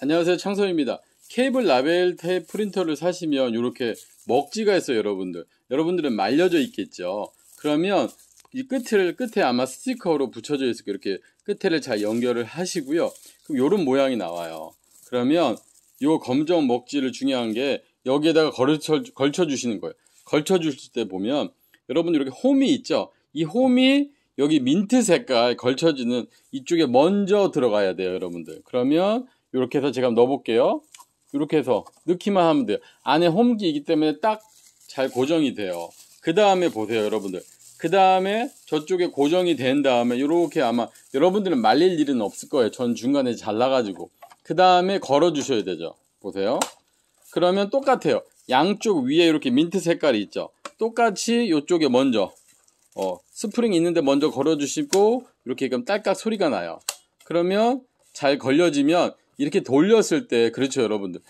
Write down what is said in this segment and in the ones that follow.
안녕하세요 창섭입니다 케이블 라벨 테이프 린터를 사시면 이렇게 먹지가 있어요 여러분들 여러분들은 말려져 있겠죠 그러면 이 끝을 끝에 아마 스티커로 붙여져 있을 거 이렇게 끝에를 잘 연결을 하시고요 그럼 이런 모양이 나와요 그러면 이 검정 먹지를 중요한 게 여기에다가 걸쳐, 걸쳐 주시는 거예요 걸쳐 주실 때 보면 여러분 이렇게 홈이 있죠 이 홈이 여기 민트 색깔 걸쳐지는 이쪽에 먼저 들어가야 돼요 여러분들 그러면 이렇게 해서 제가 넣어볼게요. 이렇게 해서 넣기만 하면 돼요. 안에 홈기이기 때문에 딱 잘 고정이 돼요. 그 다음에 보세요, 여러분들. 그 다음에 저쪽에 고정이 된 다음에 이렇게 아마 여러분들은 말릴 일은 없을 거예요. 전 중간에 잘라가지고. 그 다음에 걸어주셔야 되죠. 보세요. 그러면 똑같아요. 양쪽 위에 이렇게 민트 색깔이 있죠. 똑같이 이쪽에 먼저 어, 스프링 있는데 먼저 걸어주시고 이렇게 그럼 딸깍 소리가 나요. 그러면 잘 걸려지면 이렇게 돌렸을 때 그렇죠 여러분들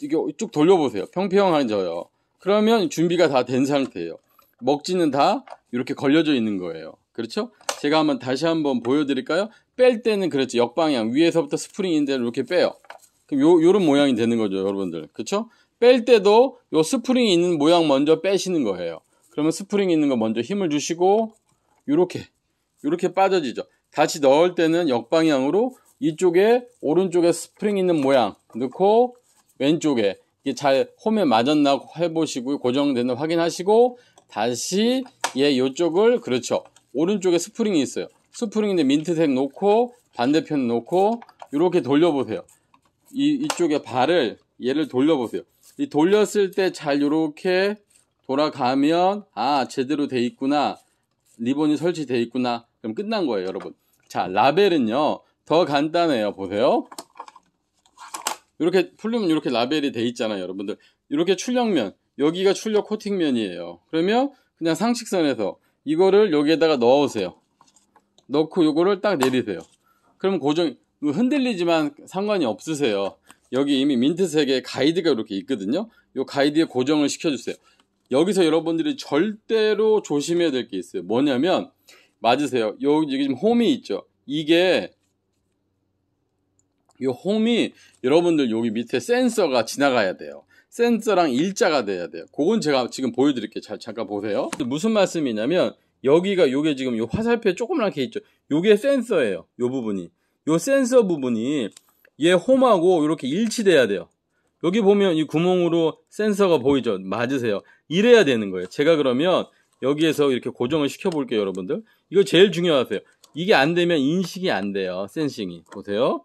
이게 쭉 돌려보세요 평평한저요 그러면 준비가 다 된 상태예요 먹지는 다 이렇게 걸려져 있는 거예요 그렇죠 제가 한번 다시 한번 보여드릴까요 뺄 때는 그렇죠 역방향 위에서부터 스프링인데 이렇게 빼요 그럼 요 요런 모양이 되는 거죠 여러분들 그렇죠 뺄 때도 요 스프링이 있는 모양 먼저 빼시는 거예요 그러면 스프링 있는 거 먼저 힘을 주시고 요렇게 요렇게 빠져지죠 다시 넣을 때는 역방향으로 이쪽에 오른쪽에 스프링 있는 모양 넣고 왼쪽에 이게 잘 홈에 맞았나 해보시고 고정되는 확인하시고 다시 얘 예, 이쪽을 그렇죠 오른쪽에 스프링이 있어요 스프링인데 민트색 놓고 반대편 놓고 이렇게 돌려보세요 이, 이쪽에 발을 얘를 돌려보세요 이 돌렸을 때 잘 이렇게 돌아가면 아 제대로 돼 있구나 리본이 설치돼 있구나 그럼 끝난 거예요 여러분 자 라벨은요 더 간단해요. 보세요. 이렇게 풀리면 이렇게 라벨이 돼 있잖아요. 여러분들. 이렇게 출력면. 여기가 출력 코팅면이에요. 그러면 그냥 상식선에서 이거를 여기에다가 넣으세요. 넣고 이거를딱 내리세요. 그럼 고정, 뭐 흔들리지만 상관이 없으세요. 여기 이미 민트색의 가이드가 이렇게 있거든요. 요 가이드에 고정을 시켜주세요. 여기서 여러분들이 절대로 조심해야 될 게 있어요. 뭐냐면, 맞으세요. 여기 지금 홈이 있죠. 이게 이 홈이 여러분들 여기 밑에 센서가 지나가야 돼요. 센서랑 일자가 돼야 돼요. 그건 제가 지금 보여드릴게요. 잘, 잠깐 보세요. 무슨 말씀이냐면 여기가 요게 지금 요 화살표 에 조그맣게 있죠. 요게 센서예요. 요 부분이. 요 센서 부분이 얘 홈하고 이렇게 일치돼야 돼요. 여기 보면 이 구멍으로 센서가 보이죠. 맞으세요. 이래야 되는 거예요. 제가 그러면 여기에서 이렇게 고정을 시켜볼게요, 여러분들. 이거 제일 중요하세요. 이게 안 되면 인식이 안 돼요. 센싱이. 보세요.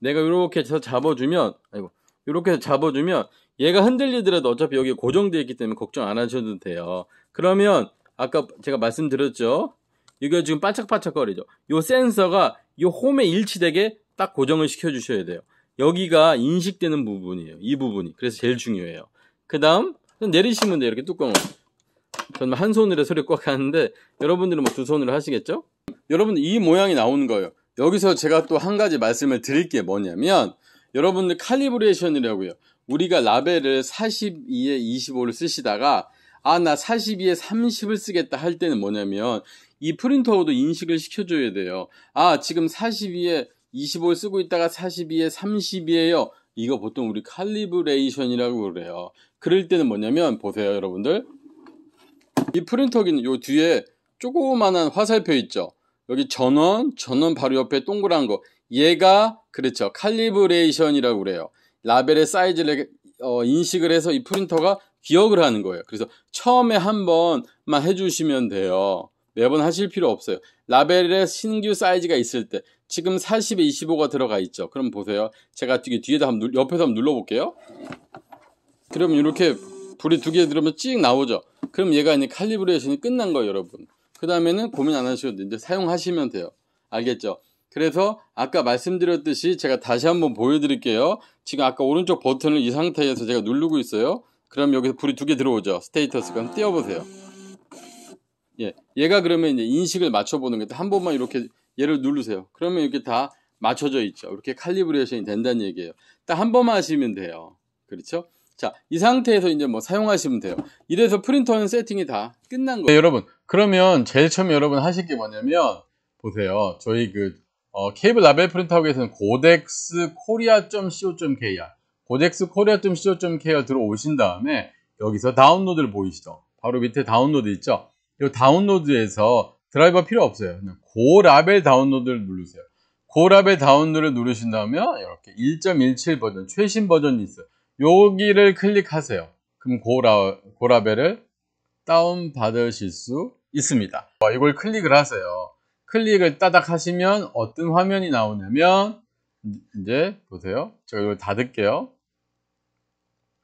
내가 이렇게 해서 잡아주면 아이고 이렇게 잡아주면 얘가 흔들리더라도 어차피 여기 고정되어 있기 때문에 걱정 안 하셔도 돼요. 그러면 아까 제가 말씀드렸죠. 이거 지금 반짝반짝거리죠. 이 센서가 이 홈에 일치되게 딱 고정을 시켜주셔야 돼요. 여기가 인식되는 부분이에요. 이 부분이. 그래서 제일 중요해요. 그 다음 내리시면 돼요. 이렇게 뚜껑을. 저는 한 손으로 소리 꽉 하는데 여러분들은 뭐 두 손으로 하시겠죠? 여러분 들이 모양이 나오는 거예요. 여기서 제가 또 한 가지 말씀을 드릴 게 뭐냐면 여러분들 칼리브레이션이라고 요 우리가 라벨을 42에 25를 쓰시다가 아 나 42에 30을 쓰겠다 할 때는 뭐냐면 이프린터하도 인식을 시켜줘야 돼요. 아 지금 42에 25를 쓰고 있다가 42에 30이에요. 이거 보통 우리 칼리브레이션이라고 그래요. 그럴 때는 뭐냐면 보세요 여러분들 이 프린터기는 요 뒤에 조그만한 화살표 있죠. 여기 전원, 전원 바로 옆에 동그란 거. 얘가 그렇죠. 칼리브레이션이라고 그래요. 라벨의 사이즈를 어, 인식을 해서 이 프린터가 기억을 하는 거예요. 그래서 처음에 한 번만 해주시면 돼요. 매번 하실 필요 없어요. 라벨의 신규 사이즈가 있을 때 지금 40에 25가 들어가 있죠. 그럼 보세요. 제가 뒤에다 한번 옆에서 한번 눌러볼게요. 그러면 이렇게 불이 두 개들으면찍 나오죠. 그럼 얘가 이제 칼리브레이션이 끝난 거예요, 여러분. 그 다음에는 고민 안 하셔도 되는데 사용하시면 돼요. 알겠죠? 그래서 아까 말씀드렸듯이 제가 다시 한번 보여드릴게요. 지금 아까 오른쪽 버튼을 이 상태에서 제가 누르고 있어요. 그럼 여기서 불이 두 개 들어오죠. 스테이터스. 그럼 띄워보세요. 예, 얘가 그러면 이제 인식을 맞춰보는 건데 한 번만 이렇게 얘를 누르세요. 그러면 이렇게 다 맞춰져 있죠. 이렇게 칼리브레이션이 된다는 얘기예요. 딱 한 번만 하시면 돼요. 그렇죠? 자, 이 상태에서 이제 뭐 사용하시면 돼요. 이래서 프린터는 세팅이 다 끝난 거예요. 네, 여러분, 그러면 제일 처음에 여러분 하실 게 뭐냐면, 보세요. 저희 그, 어, 케이블 라벨 프린터하고 에서는 고덱스 코리아.co.kr, 고덱스 코리아.co.kr 들어오신 다음에, 여기서 다운로드를 보이시죠? 바로 밑에 다운로드 있죠? 이 다운로드에서 드라이버 필요 없어요. 그냥 고 라벨 다운로드를 누르세요. 고 라벨 다운로드를 누르신다면, 이렇게 1.17 버전, 최신 버전이 있어요. 여기를 클릭하세요. 그럼 고라, 고라벨을 다운받으실 수 있습니다. 어, 이걸 클릭을 하세요. 클릭을 따닥 하시면 어떤 화면이 나오냐면 이제 보세요. 제가 이걸 닫을게요.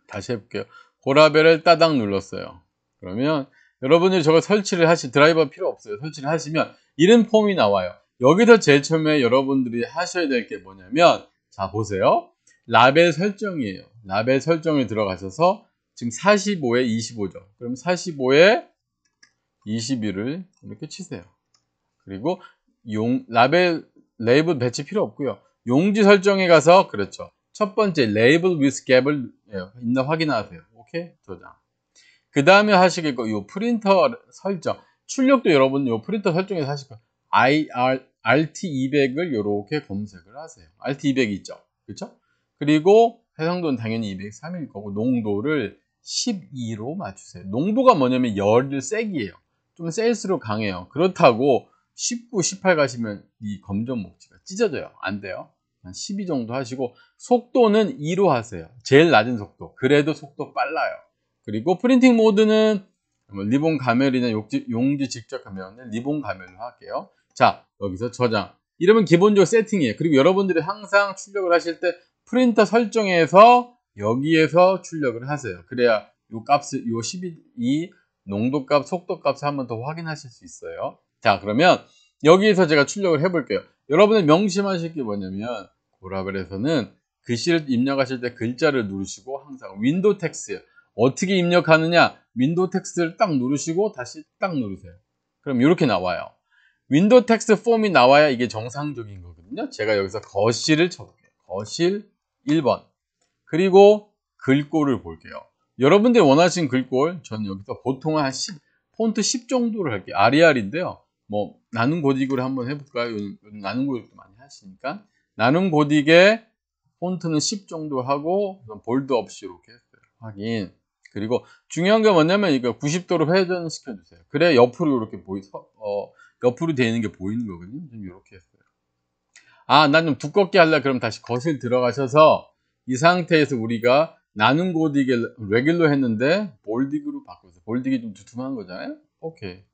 다시 해볼게요. 고라벨을 따닥 눌렀어요. 그러면 여러분들 저거 설치를 하실 드라이버 필요 없어요. 설치를 하시면 이런 폼이 나와요. 여기서 제일 처음에 여러분들이 하셔야 될 게 뭐냐면 자 보세요. 라벨 설정이에요. 라벨 설정에 들어가셔서 지금 45에 25죠. 그럼 45에 21을 이렇게 치세요. 그리고 용, 라벨, 레이블 배치 필요 없고요. 용지 설정에 가서 그렇죠. 첫 번째 레이블 위스 t 을 있나 확인하세요. 오케이 저장. 그 다음에 하시길 거요 프린터 설정 출력도 여러분 요 프린터 설정에서 하실 거 IR RT200을 이렇게 검색을 하세요. RT200 있죠, 그렇죠? 그리고 해상도는 당연히 203일 거고 농도를 12로 맞추세요. 농도가 뭐냐면 열을 세기예요. 좀 셀수록 강해요. 그렇다고 19, 18 가시면 이 검정 목지가 찢어져요. 안 돼요. 12 정도 하시고 속도는 2로 하세요. 제일 낮은 속도. 그래도 속도 빨라요. 그리고 프린팅 모드는 뭐 리본 가멜이나 용지, 용지 직접 가면 리본 가멜로 할게요. 자, 여기서 저장. 이러면 기본적으로 세팅이에요. 그리고 여러분들이 항상 출력을 하실 때 프린터 설정에서 여기에서 출력을 하세요. 그래야 요 값을 요 12이 농도값, 속도값을 한 번 더 확인하실 수 있어요. 자, 그러면 여기에서 제가 출력을 해 볼게요. 여러분의 명심하실 게 뭐냐면 고라벨에서는 글씨를 입력하실 때 글자를 누르시고 항상 윈도 텍스트 어떻게 입력하느냐 윈도 텍스트를 딱 누르시고 다시 딱 누르세요. 그럼 이렇게 나와요. 윈도 텍스트 폼이 나와야 이게 정상적인 거거든요. 제가 여기서 거실을 쳐볼게요. 거실 1번. 그리고 글꼴을 볼게요. 여러분들이 원하신 글꼴, 저는 여기서 보통 한 10, 폰트 10 정도를 할게요. 아리아리인데요 뭐, 나눔 고딕으로 한번 해볼까요? 요즘, 나눔 고딕도 많이 하시니까. 나눔 고딕에 폰트는 10 정도 하고, 볼드 없이 이렇게 했어요. 확인. 그리고 중요한 게 뭐냐면, 이거 90도로 회전시켜주세요. 그래, 옆으로 이렇게 보이, 서 어, 옆으로 되어 있는 게 보이는 거거든요. 좀 이렇게 했어요. 아, 난 좀 두껍게 할래. 그럼 다시 거실 들어가셔서 이 상태에서 우리가 나눔 고딕을 레귤로 했는데 볼딕으로 바꿨어요. 볼딕이 좀 두툼한 거잖아요. 오케이.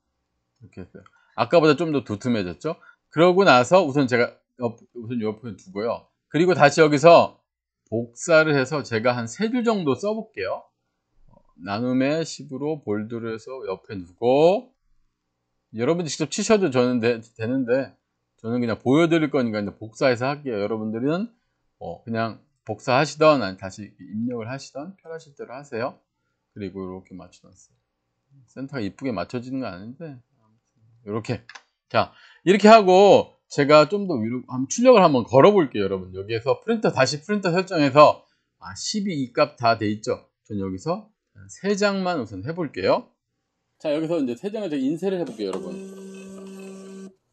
이렇게 했어요. 아까보다 좀 더 두툼해졌죠. 그러고 나서 우선 제가 옆, 우선 옆에 두고요. 그리고 다시 여기서 복사를 해서 제가 한 세 줄 정도 써볼게요. 나눔에 10으로 볼드를 해서 옆에 두고 여러분이 직접 치셔도 되는데 저는 그냥 보여드릴 거니까 이제 복사해서 할게요. 여러분들은 어 그냥 복사하시던 아니 다시 입력을 하시던 편하실 대로 하세요. 그리고 이렇게 맞춰놨어요. 센터가 이쁘게 맞춰지는 건 아닌데 이렇게 자 이렇게 하고 제가 좀 더 위로 한번 출력을 한번 걸어볼게요 여러분 여기에서 프린터 다시 프린터 설정해서 아12이값 다 돼 있죠 전 여기서 3장만 우선 해볼게요 자 여기서 이제 3장을 제가 인쇄를 해볼게요 여러분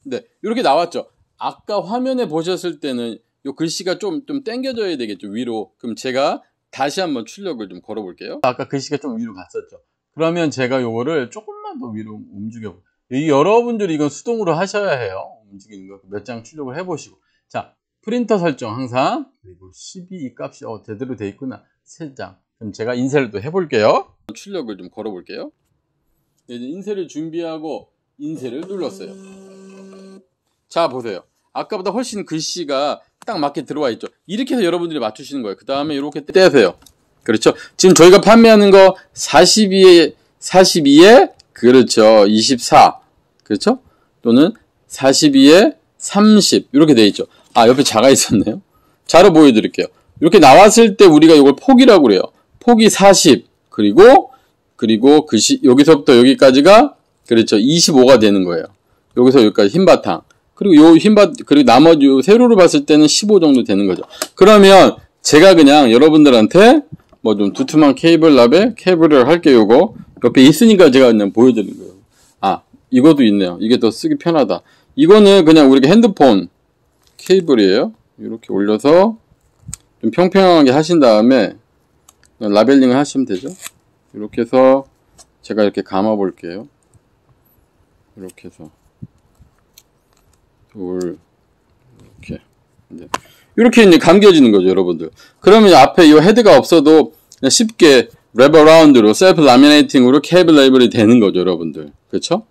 네, 이렇게 나왔죠. 아까 화면에 보셨을 때는 이 글씨가 좀, 좀땡겨져야 되겠죠, 위로. 그럼 제가 다시 한번 출력을 좀 걸어볼게요. 아까 글씨가 좀 위로 갔었죠. 그러면 제가 요거를 조금만 더 위로 움직여볼게요. 여러분들이 이건 수동으로 하셔야 해요. 움직이는 거 몇 장 출력을 해보시고. 자, 프린터 설정 항상. 그리고 12이 값이 어, 제대로 돼 있구나. 3장. 그럼 제가 인쇄를 또 해볼게요. 출력을 좀 걸어볼게요. 이제 네, 인쇄를 준비하고 인쇄를 눌렀어요. 자, 보세요. 아까보다 훨씬 글씨가 딱 맞게 들어와 있죠. 이렇게 해서 여러분들이 맞추시는 거예요. 그 다음에 이렇게 떼세요. 그렇죠. 지금 저희가 판매하는 거 42에, 42에, 그렇죠. 24. 그렇죠. 또는 42에 30. 이렇게 돼 있죠. 아, 옆에 자가 있었네요. 자로 보여드릴게요. 이렇게 나왔을 때 우리가 이걸 폭이라고 그래요. 폭이 40. 그리고, 그리고 글씨, 여기서부터 여기까지가, 그렇죠. 25가 되는 거예요. 여기서 여기까지 흰 바탕. 그리고 요 흰밭 그리고 나머지 요 세로로 봤을 때는 15 정도 되는 거죠. 그러면 제가 그냥 여러분들한테 뭐 좀 두툼한 케이블랍에 케이블을 할게요. 요거 옆에 있으니까 제가 그냥 보여드리는 거예요. 아 이것도 있네요. 이게 더 쓰기 편하다. 이거는 그냥 우리가 핸드폰 케이블이에요. 이렇게 올려서 좀 평평하게 하신 다음에 라벨링을 하시면 되죠. 이렇게 해서 제가 이렇게 감아 볼게요. 이렇게 해서 올 이렇게 이제 이렇게 이제 감겨지는 거죠, 여러분들. 그러면 앞에 이 헤드가 없어도 쉽게 랩 어라운드로 셀프 라미네이팅으로 케이블 레이블이 되는 거죠, 여러분들. 그렇죠?